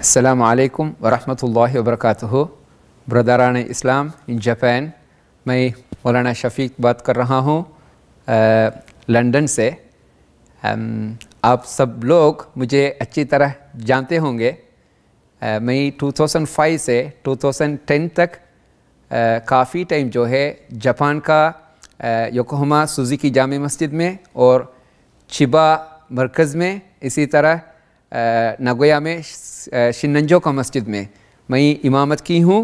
Assalamu alaikum wa rahmatullahi wa barakatuhu. Brotheran Islam in Japan. मैं मौलाना शफीक बात कर रहा हूँ लंदन से आप सब लोग मुझे अच्छी तरह जानते होंगे मैं 2005 से 2010 तक काफ़ी टाइम जो है जापान का योकोहमा की जामे मस्जिद में और चिबा मरकज़ में इसी तरह नगोया में शिनंजो का मस्जिद में मैं इमामत की हूँ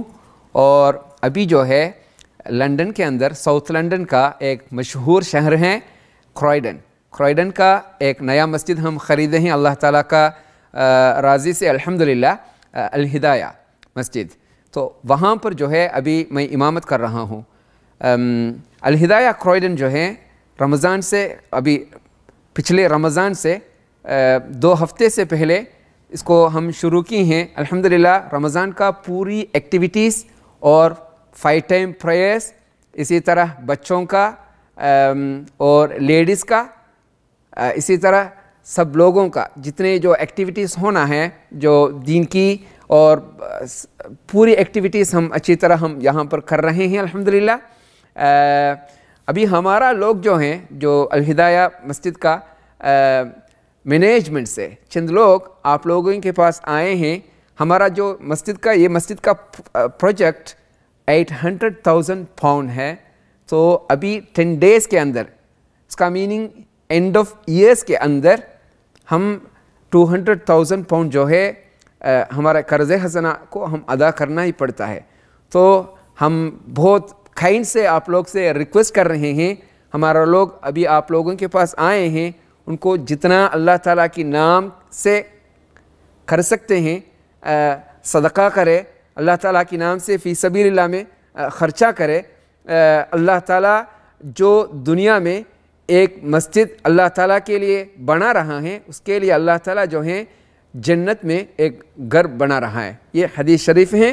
और अभी जो है लंदन के अंदर साउथ लंदन का एक मशहूर शहर है क्रॉयडन क्रॉयडन का एक नया मस्जिद हम ख़रीदे हैं अल्लाह ताला का राज़ी से अल्हम्दुलिल्लाह अलहिदाया मस्जिद तो वहाँ पर जो है अभी मैं इमामत कर रहा हूँ अलहिदाया क्रॉयडन जो है रमज़ान से अभी पिछले रमज़ान से दो हफ्ते से पहले इसको हम शुरू की हैं अल्हम्दुलिल्लाह रमज़ान का पूरी एक्टिविटीज़ और फाइव टाइम प्रेयर्स इसी तरह बच्चों का और लेडीज़ का इसी तरह सब लोगों का जितने जो एक्टिविटीज़ होना है जो दिन की और पूरी एक्टिविटीज़ हम अच्छी तरह हम यहाँ पर कर रहे हैं अल्हम्दुलिल्लाह अभी हमारा लोग जो हैं जो अलहिदाया मस्जिद का मैनेजमेंट से चंद लोग आप लोगों के पास आए हैं हमारा जो मस्जिद का ये मस्जिद का प्रोजेक्ट 800,000 पाउंड है तो अभी टेन डेज़ के अंदर इसका मीनिंग एंड ऑफ ईयर्स के अंदर हम 200,000 पाउंड जो है आ, हमारा कर्ज हसना को हम अदा करना ही पड़ता है तो हम बहुत खाइंड से आप लोग से रिक्वेस्ट कर रहे हैं हमारा लोग अभी आप लोगों के पास आए हैं उनको जितना अल्लाह ताला के नाम से कर सकते हैं आ, सदका करे अल्लाह ताला के नाम से फ़ी सबील्ला में ख़र्चा करे अल्लाह ताला जो दुनिया में एक मस्जिद अल्लाह ताला के लिए बना रहा है उसके लिए अल्लाह ताला जो है जन्नत में एक घर बना रहा है ये हदीस शरीफ हैं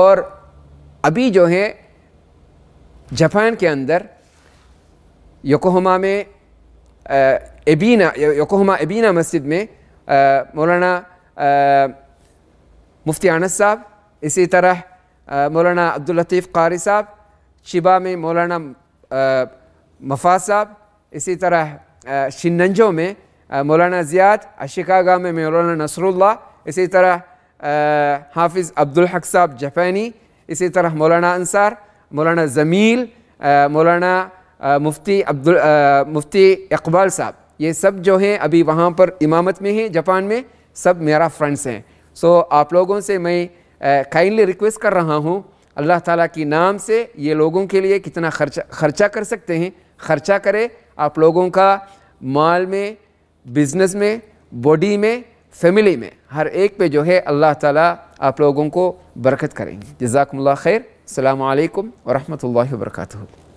और अभी जो है जापान के अंदर योकोहमा में एबीना योकोहमा एबीना मस्जिद में मौलाना मुफ्ती आनस साहब इसी तरह मौलाना अब्दुल्लतीफ़ कारी साहब शिबा में मौलाना मफाज साहब इसी तरह शिनंजो में मौलाना ज़ियाद अशिकागा में मौलाना नसरुल्ला इसी तरह हाफिज़ अब्दुल हक साहब जफैनी इसी तरह मौलाना अंसार मौलाना ज़मील मौलाना मुफ्ती अब्दुल मुफ्ती इकबाल साहब ये सब जो हैं अभी वहाँ पर इमामत में हैं जापान में सब मेरा फ्रेंड्स हैं सो आप लोगों से मैं काइंडली रिक्वेस्ट कर रहा हूँ अल्लाह ताला की नाम से ये लोगों के लिए कितना खर्चा खर्चा कर सकते हैं खर्चा करें आप लोगों का माल में बिजनेस में बॉडी में फैमिली में हर एक पे जो है अल्लाह ताला आप लोगों को बरकत करेंगे जजाकम्ला खैर अल्लाम वरहमल वर्का